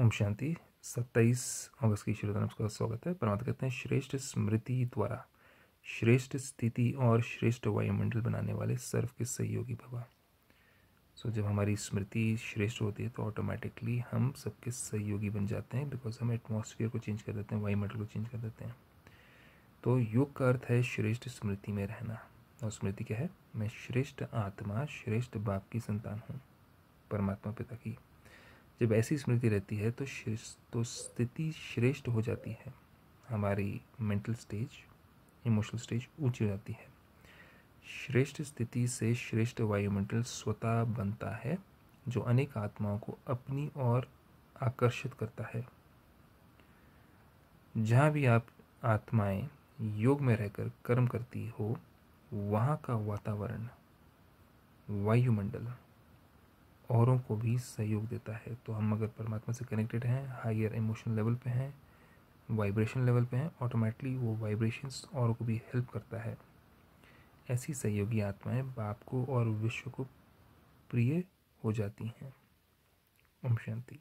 ओम शांति सत्ताईस अगस्त की शुरू नमस्कार स्वागत है परमात्मा कहते हैं श्रेष्ठ स्मृति द्वारा श्रेष्ठ स्थिति और श्रेष्ठ वायुमंडल बनाने वाले सर्व के सहयोगी भवा सो so, जब हमारी स्मृति श्रेष्ठ होती है तो ऑटोमेटिकली हम सबके सहयोगी बन जाते हैं बिकॉज हम एटमोसफियर को चेंज कर देते हैं वायुमंडल को चेंज कर देते हैं तो योग का अर्थ है श्रेष्ठ स्मृति में रहना और स्मृति क्या है मैं श्रेष्ठ आत्मा श्रेष्ठ बाप की संतान हूँ परमात्मा पिता की जब ऐसी स्मृति रहती है तो तो स्थिति श्रेष्ठ हो जाती है हमारी मेंटल स्टेज इमोशनल स्टेज ऊंची हो जाती है श्रेष्ठ स्थिति से श्रेष्ठ वायुमंडल स्वतः बनता है जो अनेक आत्माओं को अपनी ओर आकर्षित करता है जहाँ भी आप आत्माएं योग में रहकर कर्म करती हो वहाँ का वातावरण वायुमंडल औरों को भी सहयोग देता है तो हम अगर परमात्मा से कनेक्टेड हैं हायर इमोशनल लेवल पे हैं वाइब्रेशन लेवल पे हैं ऑटोमेटिकली वो वाइब्रेशंस औरों को भी हेल्प करता है ऐसी सहयोगी आत्माएं बाप को और विश्व को प्रिय हो जाती हैं ओम शांति